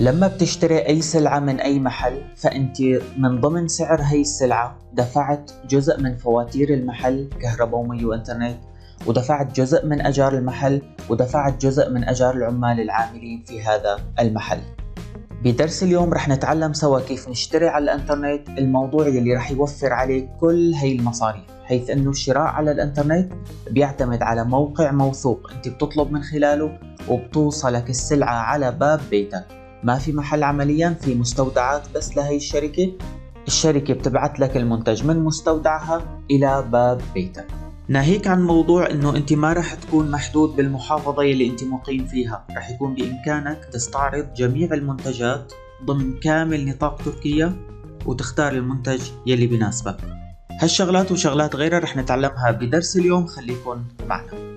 لما بتشتري أي سلعة من أي محل فأنت من ضمن سعر هي السلعة دفعت جزء من فواتير المحل كهرباء ومي وإنترنت ودفعت جزء من أجار المحل ودفعت جزء من أجار العمال العاملين في هذا المحل بدرس اليوم رح نتعلم سوا كيف نشتري على الانترنت الموضوع يلي رح يوفر عليك كل هي المصاريف حيث انه الشراء على الانترنت بيعتمد على موقع موثوق انت بتطلب من خلاله وبتوصلك السلعة على باب بيتك ما في محل عمليا في مستودعات بس لهي الشركة الشركة بتبعت لك المنتج من مستودعها إلى باب بيتك ناهيك عن موضوع انه انت ما رح تكون محدود بالمحافظة اللي انت مقيم فيها رح يكون بامكانك تستعرض جميع المنتجات ضمن كامل نطاق تركيا وتختار المنتج يلي بناسبك هالشغلات وشغلات غيرها رح نتعلمها بدرس اليوم خليكن معنا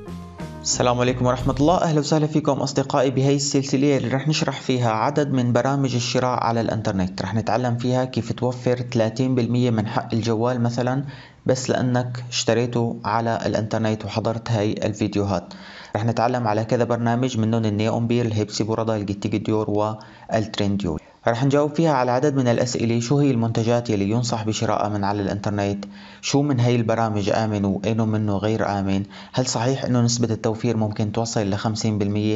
السلام عليكم ورحمة الله أهلا وسهلا فيكم أصدقائي بهي السلسلة اللي رح نشرح فيها عدد من برامج الشراء على الإنترنت رح نتعلم فيها كيف توفر 30% من حق الجوال مثلا بس لأنك اشتريته على الانترنت وحضرت هاي الفيديوهات رح نتعلم على كذا برنامج منهم النيون بير الهيبسي بوردا الجيتيجديور والترينديور رح نجاوب فيها على عدد من الأسئلة شو هي المنتجات يلي ينصح بشرائها من على الإنترنت شو من هي البرامج آمن وإنه منه غير آمن هل صحيح إنه نسبة التوفير ممكن توصل ل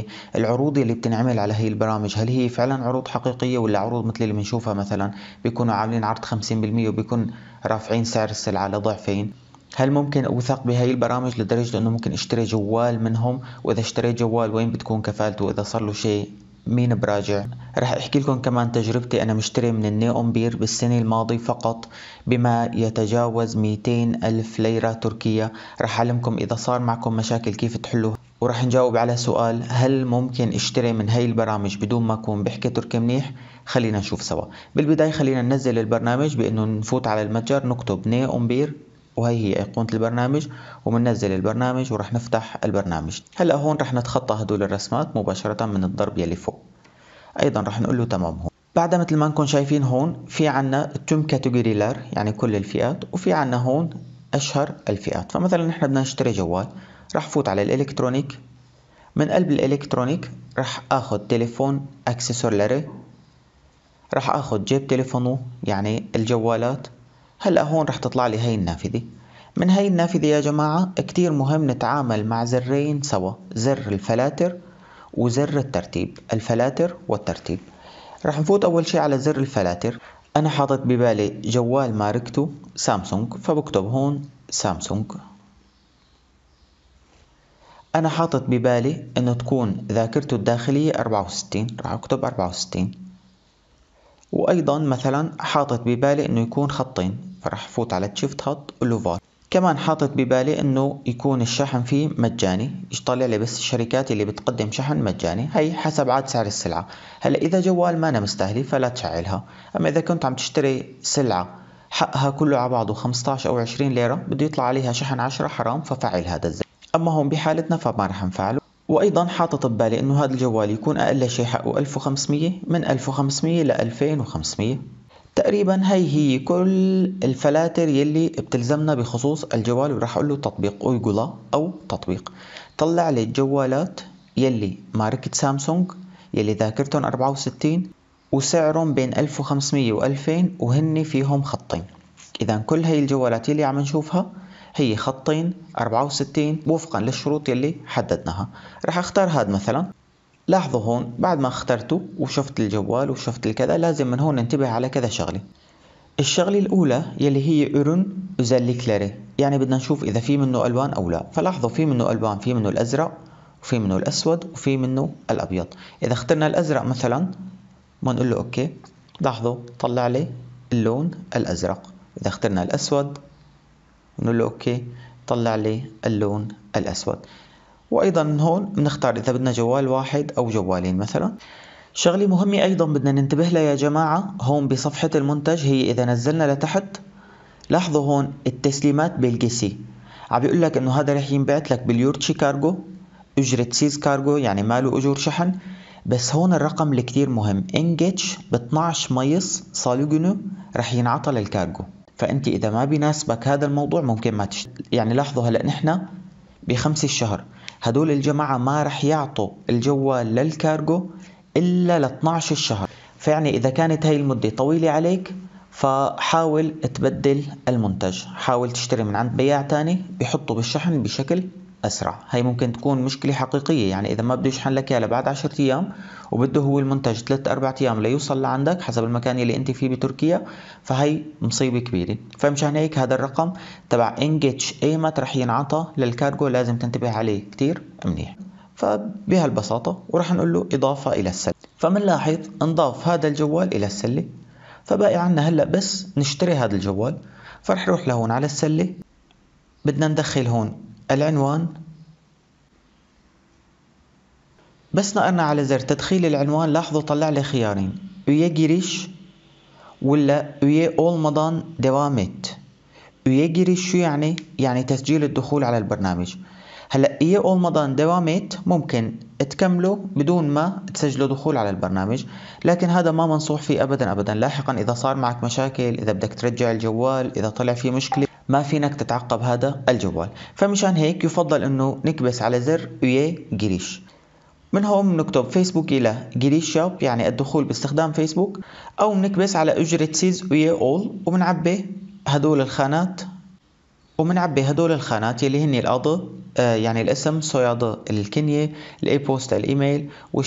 50% العروض يلي بتنعمل على هي البرامج هل هي فعلا عروض حقيقية ولا عروض مثل اللي بنشوفها مثلا بيكونوا عاملين عرض 50% وبيكون رافعين سعر السلعة لضعفين هل ممكن اوثق بهاي البرامج لدرجة انه ممكن اشتري جوال منهم واذا اشتريت جوال وين بتكون كفالته واذا صار له شيء مين براجع رح احكي لكم كمان تجربتي انا مشتري من النيو امبير بالسنة الماضية فقط بما يتجاوز 200 الف ليرة تركية رح اعلمكم اذا صار معكم مشاكل كيف تحلوها ورح نجاوب على سؤال هل ممكن اشتري من هاي البرامج بدون ما اكون بحكي تركي منيح خلينا نشوف سوا بالبداية خلينا ننزل البرنامج بانه نفوت على المتجر نكتب ني امبير وهي هي أيقونة البرنامج ومننزل البرنامج ورح نفتح البرنامج هلا هون رح نتخطى هدول الرسمات مباشرة من الضرب يلي فوق أيضا رح نقول له تمام هون بعدها مثل ما نكون شايفين هون في عنا التوم كاتيجوري لار يعني كل الفئات وفي عنا هون أشهر الفئات فمثلا نحن بدنا نشتري جوال راح فوت على الالكترونيك من قلب الالكترونيك راح اخد تليفون اكسسوار لري راح اخد جيب تليفونه يعني الجوالات هلا هون راح تطلع لي هاي النافذه من هاي النافذة يا جماعة كتير مهم نتعامل مع زرين سوا زر الفلاتر وزر الترتيب الفلاتر والترتيب راح نفوت أول شي على زر الفلاتر أنا حاطط ببالي جوال ماركته سامسونج فبكتب هون سامسونج أنا حاطط ببالي إنه تكون ذاكرته الداخلية أربعة وستين راح أكتب أربعة وستين وأيضا مثلا حاطط ببالي إنه يكون خطين فراح أفوت على تشيفت خط ولوفار كمان حاطط ببالي إنه يكون الشحن فيه مجاني يطلع لي بس الشركات اللي بتقدم شحن مجاني هي حسب عاد سعر السلعة هلا إذا جوال ما أنا مستهلي فلا تشعلها أما إذا كنت عم تشتري سلعة حقها كله على بعضه 15 أو 20 ليرة بده يطلع عليها شحن 10 حرام ففعل هذا الزر أما هون بحالتنا فما رح نفعله وأيضا حاطط ببالي أنه هذا الجوال يكون أقل شيء حقه 1500 من 1500 ل 2500 تقريبا هي هي كل الفلاتر يلي بتلزمنا بخصوص الجوال وراح اقول له تطبيق اويغولا او تطبيق طلع لي الجوالات يلي ماركة سامسونج يلي ذاكرتهم 64 وسعرهم بين 1500 و 2000 وهن فيهم خطين اذا كل هي الجوالات يلي عم نشوفها هي خطين 64 وفقا للشروط يلي حددناها رح اختار هاد مثلا لاحظوا هون بعد ما اخترته وشفت الجوال وشفت الكذا لازم من هون ننتبه على كذا شغله الشغلة الأولى يلي هي أرون زالي كلاري يعني بدنا نشوف إذا في منه ألوان أو لا فلاحظوا في منه ألوان في منه الأزرق وفي منه الأسود وفي منه الأبيض إذا اخترنا الأزرق مثلا بنقول له أوكي لاحظوا طلع لي اللون الأزرق إذا اخترنا الأسود نقول له اوكي طلع لي اللون الاسود وايضا هون بنختار اذا بدنا جوال واحد او جوالين مثلا شغلة مهمة أيضا بدنا ننتبه لها يا جماعة هون بصفحة المنتج هي إذا نزلنا لتحت لاحظوا هون التسليمات بلجسي عم بيقول لك إنه هذا رح ينبعت لك باليورتشي كارجو أجرة سيز كارجو يعني ماله أجور شحن بس هون الرقم اللي كتير مهم انجيتش ب 12 ميص صالوجنو رح ينعطى للكارجو فانت اذا ما بيناسبك هذا الموضوع ممكن ما تشت... يعني لاحظوا هلا نحن بخمس الشهر هدول الجماعة ما رح يعطوا الجوال للكارغو إلا ل 12 الشهر فيعني إذا كانت هاي المدة طويلة عليك فحاول تبدل المنتج حاول تشتري من عند بياع تاني بحطه بالشحن بشكل اسرع هي ممكن تكون مشكله حقيقيه يعني اذا ما بده يشحن لك اياها بعد 10 ايام وبده هو المنتج 3 4 ايام ليوصل لعندك حسب المكان اللي انت فيه بتركيا فهي مصيبه كبيره فمشان هيك هذا الرقم تبع انجيتش ايمت رح ينعطى للكارجو لازم تنتبه عليه كثير منيح فبهالبساطه ورح نقول له اضافه الى السله فمنلاحظ انضاف هذا الجوال الى السله فباقي عنا هلا بس نشتري هذا الجوال فرح نروح لهون على السله بدنا ندخل هون العنوان بس نقرنا على زر تدخيل العنوان لاحظوا طلع لي خيارين ويا giriş ولا ويا اول مضان دواميت üye شو يعني يعني تسجيل الدخول على البرنامج هلا إيه اولمدان دوامات ممكن تكملوا بدون ما تسجلوا دخول على البرنامج لكن هذا ما منصوح فيه ابدا ابدا لاحقا اذا صار معك مشاكل اذا بدك ترجع الجوال اذا طلع فيه مشكله ما فينك تتعقب هذا الجوال فمشان هيك يفضل انه نكبس على زر ويا جريش من هون نكتب فيسبوك إلى جريش شوب يعني الدخول باستخدام فيسبوك أو نكبس على أجرة سيز ويا أول وبنعبي هدول الخانات وبنعبي هدول الخانات يلي هني الأض آه، يعني الاسم صياد الكنية الاي بوست الإيميل و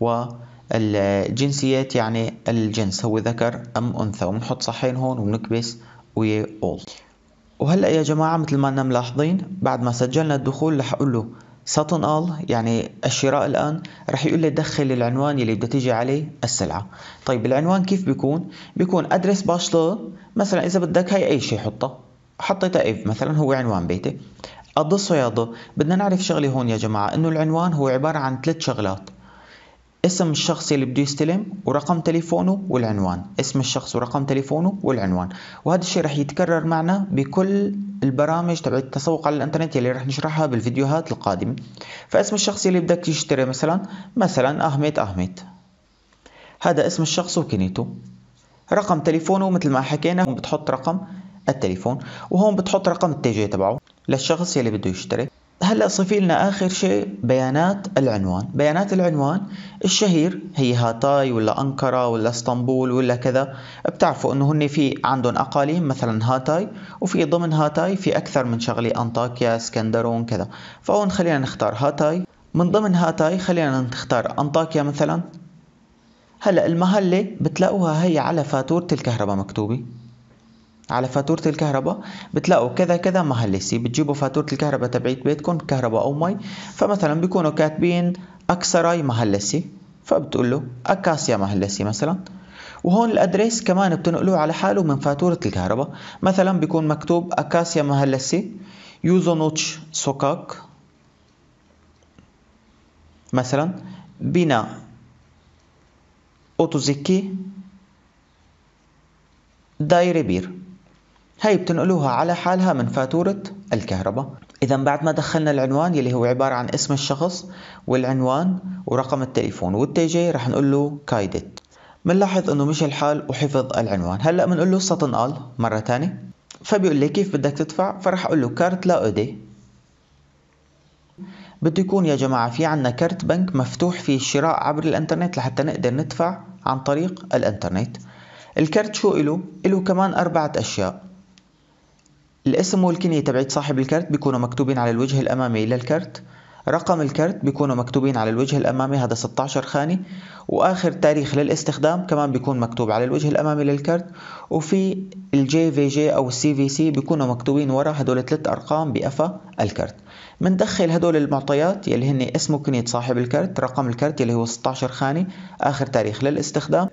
والجنسيات يعني الجنس هو ذكر أم أنثى وبنحط صحين هون وبنكبس ويا أول وهلا يا جماعة مثل ما أنا ملاحظين بعد ما سجلنا الدخول رح أقول له ساتون آل يعني الشراء الآن رح يقول لي دخل العنوان يلي بدها تيجي عليه السلعة طيب العنوان كيف بيكون؟ بيكون أدرس باشلو مثلا إذا بدك هي أي شيء حطه حطيتها إف مثلا هو عنوان بيتي الضو الصيادة بدنا نعرف شغلة هون يا جماعة إنه العنوان هو عبارة عن ثلاث شغلات اسم الشخص اللي بده يستلم ورقم تليفونه والعنوان اسم الشخص ورقم تليفونه والعنوان وهذا الشيء رح يتكرر معنا بكل البرامج تبعت التسوق على الانترنت اللي رح نشرحها بالفيديوهات القادمة فاسم الشخص اللي بدك تشتري مثلا مثلا أحمد أحمد هذا اسم الشخص وكنيته رقم تليفونه مثل ما حكينا هون بتحط رقم التليفون وهون بتحط رقم التي جي تبعه للشخص يلي بده يشتري هلا صفي لنا اخر شيء بيانات العنوان بيانات العنوان الشهير هي هاتاي ولا انقره ولا اسطنبول ولا كذا بتعرفوا انه هن في عندهم اقاليم مثلا هاتاي وفي ضمن هاتاي في اكثر من شغله انطاكيا اسكندرون كذا فهون خلينا نختار هاتاي من ضمن هاتاي خلينا نختار انطاكيا مثلا هلا المهله بتلاقوها هي على فاتوره الكهرباء مكتوبه على فاتورة الكهرباء بتلاقوا كذا كذا مهلسي بتجيبوا فاتورة الكهرباء تبعيت بيتكم كهرباء أو مي فمثلا بيكونوا كاتبين أكسراي مهلسي فبتقول له أكاسيا مهلسي مثلا وهون الأدريس كمان بتنقلوه على حاله من فاتورة الكهرباء مثلا بيكون مكتوب أكاسيا مهلسي يوزونوتش سوكاك مثلا بناء أوتوزيكي دايري بير هاي بتنقلوها على حالها من فاتورة الكهرباء إذا بعد ما دخلنا العنوان يلي هو عبارة عن اسم الشخص والعنوان ورقم التليفون والتي جي رح نقول له كايدت بنلاحظ انه مش الحال وحفظ العنوان هلا بنقول له ستنقل مرة تانية فبيقول لي كيف بدك تدفع فرح اقول له كارت لا اودي بده يكون يا جماعة في عنا كارت بنك مفتوح فيه الشراء عبر الانترنت لحتى نقدر ندفع عن طريق الانترنت الكارت شو إله؟ إله كمان أربعة أشياء الاسم والكنية تبعت صاحب الكرت بيكونوا مكتوبين على الوجه الأمامي للكرت رقم الكرت بيكونوا مكتوبين على الوجه الأمامي هذا 16 خانة وآخر تاريخ للاستخدام كمان بيكون مكتوب على الوجه الأمامي للكرت وفي الجي في جي أو السي في سي بيكونوا مكتوبين ورا هدول ثلاث أرقام بقفا الكرت مندخل هدول المعطيات يلي هن اسم وكنية صاحب الكرت رقم الكرت يلي هو 16 خانة آخر تاريخ للاستخدام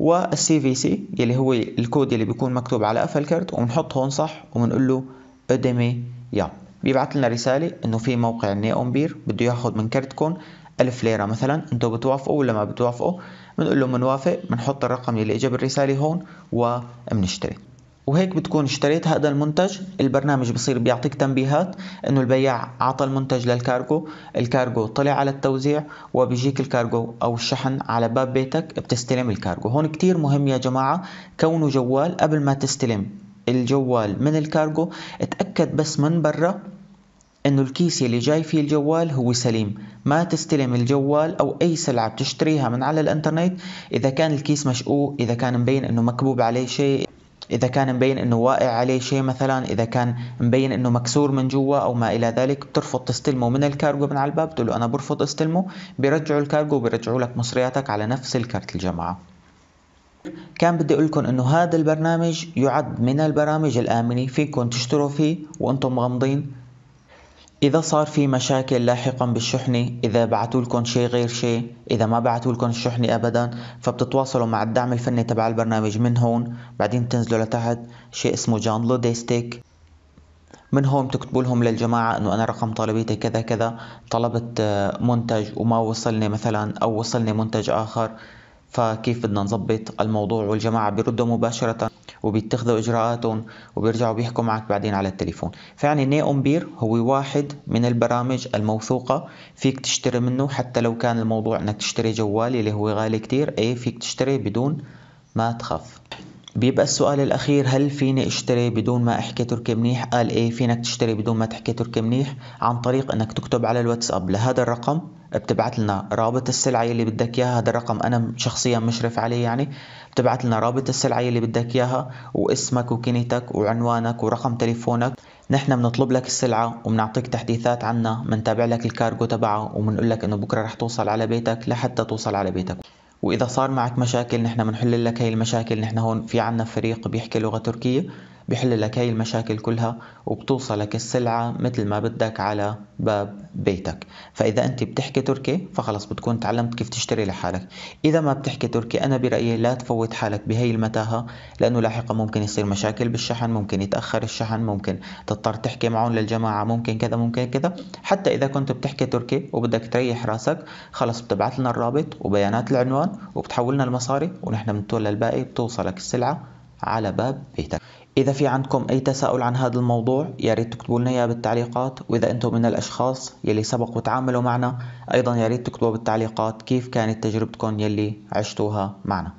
والسي في سي يلي هو الكود يلي بيكون مكتوب على قفل الكرت وبنحط هون صح وبنقول له ادمي يا بيبعث لنا رساله انه في موقع النيون بير بده ياخذ من كرتكم 1000 ليره مثلا انتم بتوافقوا ولا ما بتوافقوا بنقول له بنوافق بنحط الرقم يلي اجى بالرساله هون وبنشتري وهيك بتكون اشتريت هذا المنتج البرنامج بصير بيعطيك تنبيهات انه البياع عطى المنتج للكارغو الكارغو طلع على التوزيع وبيجيك الكارغو او الشحن على باب بيتك بتستلم الكارغو هون كتير مهم يا جماعة كونه جوال قبل ما تستلم الجوال من الكارغو اتأكد بس من برا انه الكيس اللي جاي فيه الجوال هو سليم ما تستلم الجوال او اي سلعة بتشتريها من على الانترنت اذا كان الكيس مشقوق اذا كان مبين انه مكبوب عليه شيء اذا كان مبين انه واقع عليه شيء مثلا اذا كان مبين انه مكسور من جوا او ما الى ذلك بترفض تستلمه من الكارغو من على الباب بتقول له انا برفض استلمه بيرجعوا الكارغو وبيرجعوا لك مصرياتك على نفس الكارت الجماعه كان بدي اقول لكم انه هذا البرنامج يعد من البرامج الامنه فيكم تشتروا فيه وانتم مغمضين إذا صار في مشاكل لاحقا بالشحنة إذا بعتوا لكم شيء غير شيء إذا ما بعتوا لكم الشحنة أبدا فبتتواصلوا مع الدعم الفني تبع البرنامج من هون بعدين بتنزلوا لتحت شيء اسمه جان ستيك من هون بتكتبوا لهم للجماعة انه انا رقم طلبيتي كذا كذا طلبت آه، منتج وما وصلني مثلا او وصلني منتج اخر فكيف بدنا نظبط الموضوع والجماعة بيردوا مباشرة وبيتخذوا اجراءاتهم وبيرجعوا بيحكوا معك بعدين على التليفون فيعني ني امبير هو واحد من البرامج الموثوقه فيك تشتري منه حتى لو كان الموضوع انك تشتري جوال اللي هو غالي كتير اي فيك تشتري بدون ما تخاف بيبقى السؤال الأخير هل فيني أشتري بدون ما أحكي تركي منيح؟ قال إيه فينك تشتري بدون ما تحكي تركي منيح عن طريق أنك تكتب على الواتساب لهذا الرقم بتبعت لنا رابط السلعة اللي بدك إياها هذا الرقم أنا شخصيا مشرف عليه يعني بتبعت لنا رابط السلعة اللي بدك إياها واسمك وكنيتك وعنوانك ورقم تليفونك نحن بنطلب لك السلعة وبنعطيك تحديثات عنا بنتابع لك الكارغو تبعها وبنقول لك إنه بكرة رح توصل على بيتك لحتى توصل على بيتك واذا صار معك مشاكل نحن بنحل لك هي المشاكل نحن هون في عنا فريق بيحكي لغه تركيه بحل لك هاي المشاكل كلها وبتوصلك السلعة مثل ما بدك على باب بيتك فإذا أنت بتحكي تركي فخلص بتكون تعلمت كيف تشتري لحالك إذا ما بتحكي تركي أنا برأيي لا تفوت حالك بهي المتاهة لأنه لاحقا ممكن يصير مشاكل بالشحن ممكن يتأخر الشحن ممكن تضطر تحكي معهم للجماعة ممكن كذا ممكن كذا حتى إذا كنت بتحكي تركي وبدك تريح راسك خلص بتبعث لنا الرابط وبيانات العنوان وبتحول لنا المصاري ونحن بنتولى الباقي بتوصلك السلعة على باب بيتك إذا في عندكم أي تساؤل عن هذا الموضوع يا ريت تكتبوا لنا إياه بالتعليقات وإذا أنتم من الأشخاص يلي سبق وتعاملوا معنا أيضا يا ريت تكتبوا بالتعليقات كيف كانت تجربتكم يلي عشتوها معنا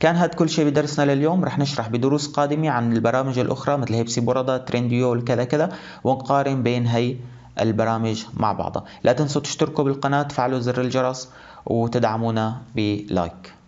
كان هذا كل شيء بدرسنا لليوم رح نشرح بدروس قادمة عن البرامج الأخرى مثل هيبسي بوردا ترينديول كذا كذا ونقارن بين هي البرامج مع بعضها لا تنسوا تشتركوا بالقناة تفعلوا زر الجرس وتدعمونا بلايك